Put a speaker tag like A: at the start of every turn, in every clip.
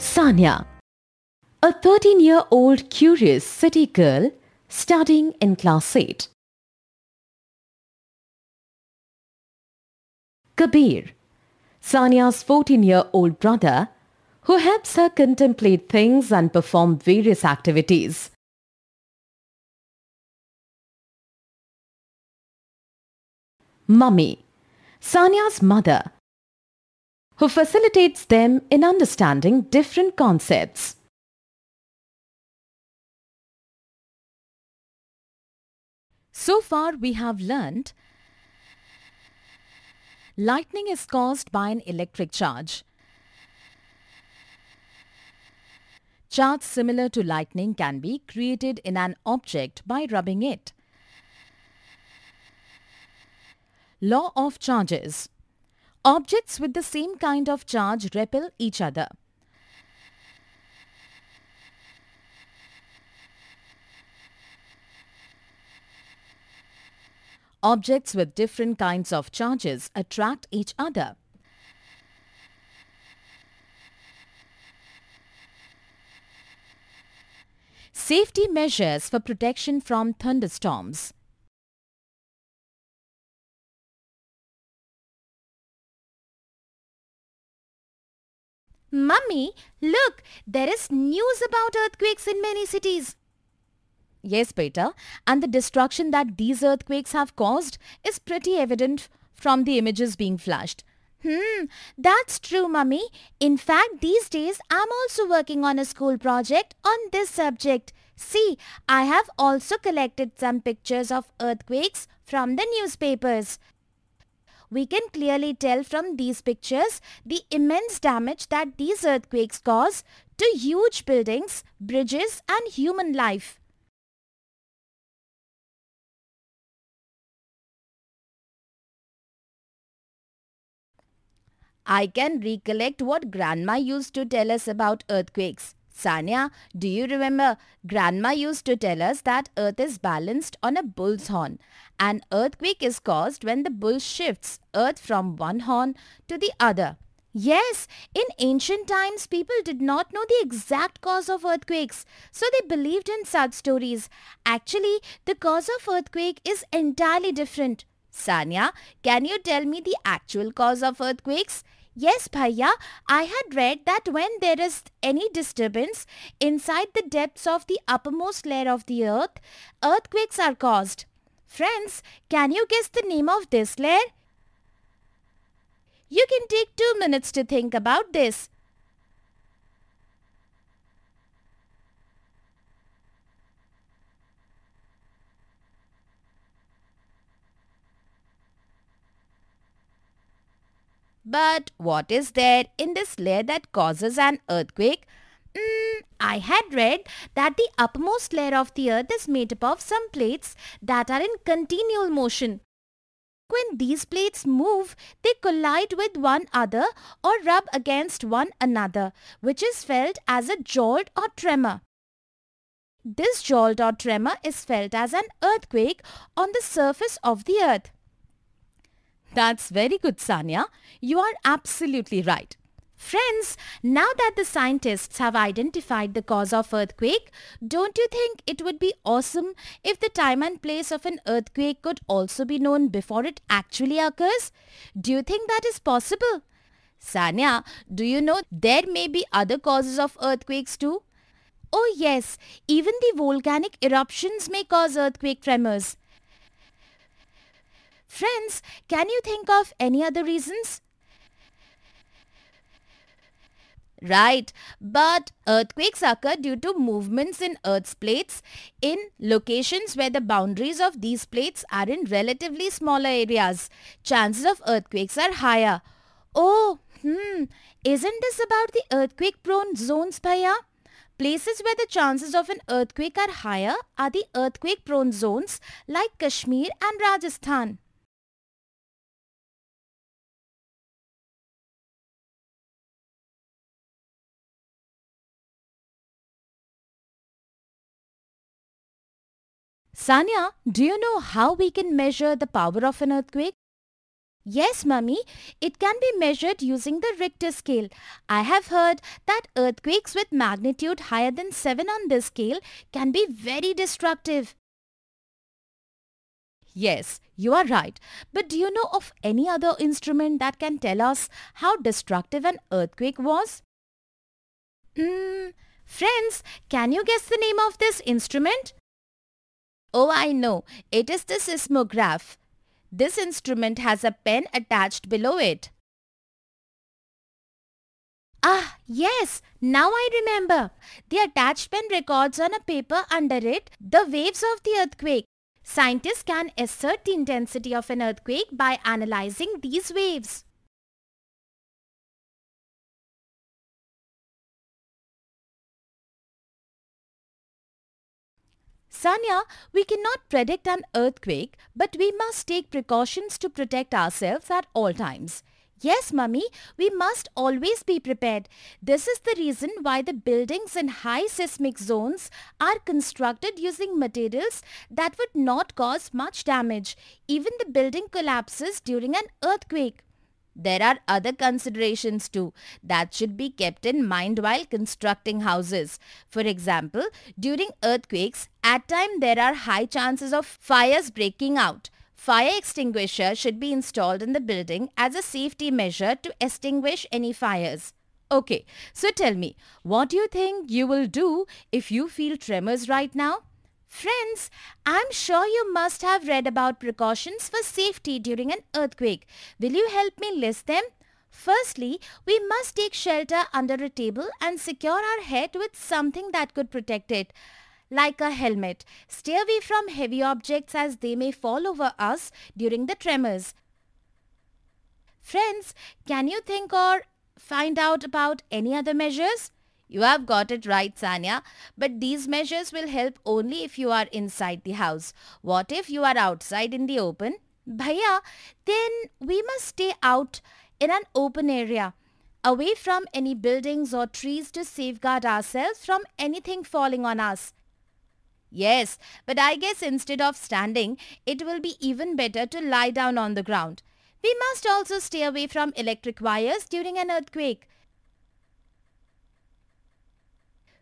A: Sanya. A 13 year old curious city girl
B: studying in class 8.
A: Kabir. Sanya's 14 year old brother who helps her contemplate things and perform various activities.
B: Mummy. Sanya's mother who facilitates them in understanding different concepts.
A: So far we have learned: lightning is caused by an electric charge. Charge similar to lightning can be created in an object by rubbing it. Law of charges Objects with the same kind of charge repel each other. Objects with different kinds of charges attract each other. Safety measures for protection from thunderstorms. Mummy, look, there is news about earthquakes in many cities. Yes, Peter, and the destruction that these earthquakes have caused is pretty evident from the images being flashed. Hmm, that's true, Mummy. In fact, these days I'm also working on a school project on this subject. See, I have also collected some pictures of earthquakes from the newspapers. We can clearly tell from these pictures the immense damage that these earthquakes cause to huge buildings, bridges and human life. I can recollect what grandma used to tell us about earthquakes. Sanya, do you remember? Grandma used to tell us that earth is balanced on a bull's horn. An earthquake is caused when the bull shifts earth from one horn to the other. Yes, in ancient times people did not know the exact cause of earthquakes, so they believed in such stories. Actually, the cause of earthquake is entirely different. Sanya, can you tell me the actual cause of earthquakes? Yes, Bhaiya, I had read that when there is any disturbance inside the depths of the uppermost layer of the earth, earthquakes are caused. Friends, can you guess the name of this layer? You can take two minutes to think about this. But what is there in this layer that causes an earthquake? Mm, I had read that the uppermost layer of the earth is made up of some plates that are in continual motion. When these plates move, they collide with one another or rub against one another, which is felt as a jolt or tremor. This jolt or tremor is felt as an earthquake on the surface of the earth. That's very good, Sanya. You are absolutely right. Friends, now that the scientists have identified the cause of earthquake, don't you think it would be awesome if the time and place of an earthquake could also be known before it actually occurs? Do you think that is possible? Sanya, do you know there may be other causes of earthquakes too? Oh yes, even the volcanic eruptions may cause earthquake tremors. Friends, can you think of any other reasons? Right, but earthquakes occur due to movements in Earth's plates in locations where the boundaries of these plates are in relatively smaller areas. Chances of earthquakes are higher. Oh, hmm, isn't this about the earthquake-prone zones, Pia? Places where the chances of an earthquake are higher are the earthquake-prone zones like Kashmir and Rajasthan. Sanya, do you know how we can measure the power of an earthquake? Yes, mummy, it can be measured using the Richter scale. I have heard that earthquakes with magnitude higher than 7 on this scale can be very destructive. Yes, you are right. But do you know of any other instrument that can tell us how destructive an earthquake was? Hmm, friends, can you guess the name of this instrument? Oh, I know. It is the seismograph. This instrument has a pen attached below it. Ah, yes, now I remember. The attached pen records on a paper under it the waves of the earthquake. Scientists can assert the intensity of an earthquake by
B: analyzing these waves. Sanya,
A: we cannot predict an earthquake, but we must take precautions to protect ourselves at all times. Yes, mummy, we must always be prepared. This is the reason why the buildings in high seismic zones are constructed using materials that would not cause much damage. Even the building collapses during an earthquake. There are other considerations too that should be kept in mind while constructing houses. For example, during earthquakes, at time there are high chances of fires breaking out. Fire extinguisher should be installed in the building as a safety measure to extinguish any fires. Okay, so tell me, what do you think you will do if you feel tremors right now? Friends, I'm sure you must have read about precautions for safety during an earthquake. Will you help me list them? Firstly, we must take shelter under a table and secure our head with something that could protect it. Like a helmet, stay away from heavy objects as they may fall over us during the tremors. Friends, can you think or find out about any other measures? You have got it right, Sanya. But these measures will help only if you are inside the house. What if you are outside in the open? Bhaiya, then we must stay out in an open area, away from any buildings or trees to safeguard ourselves from anything falling on us. Yes, but I guess instead of standing, it will be even better to lie down on the ground. We must also stay away from electric wires during an earthquake.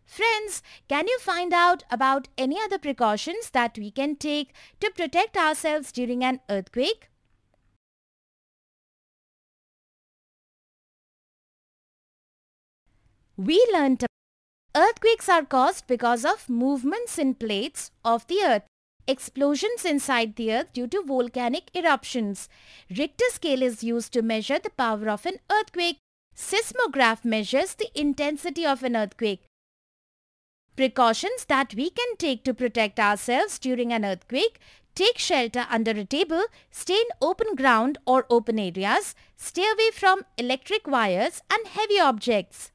A: Friends, can you find out about any other precautions that we can take to protect ourselves during an earthquake? We learnt earthquakes are caused because of movements in plates of the earth, explosions inside the earth due to volcanic eruptions. Richter scale is used to measure the power of an earthquake. Seismograph measures the intensity of an earthquake. Precautions that we can take to protect ourselves during an earthquake. Take shelter under a table, stay in open ground or open areas, stay away from electric wires and heavy objects.